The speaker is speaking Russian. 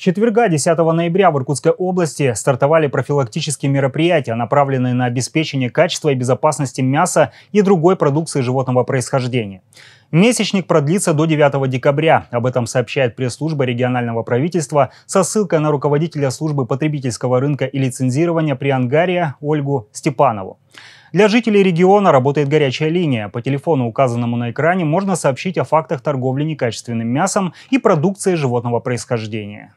четверга 10 ноября в Иркутской области стартовали профилактические мероприятия, направленные на обеспечение качества и безопасности мяса и другой продукции животного происхождения. Месячник продлится до 9 декабря. Об этом сообщает пресс-служба регионального правительства со ссылкой на руководителя службы потребительского рынка и лицензирования при ангаре Ольгу Степанову. Для жителей региона работает горячая линия. По телефону, указанному на экране, можно сообщить о фактах торговли некачественным мясом и продукцией животного происхождения.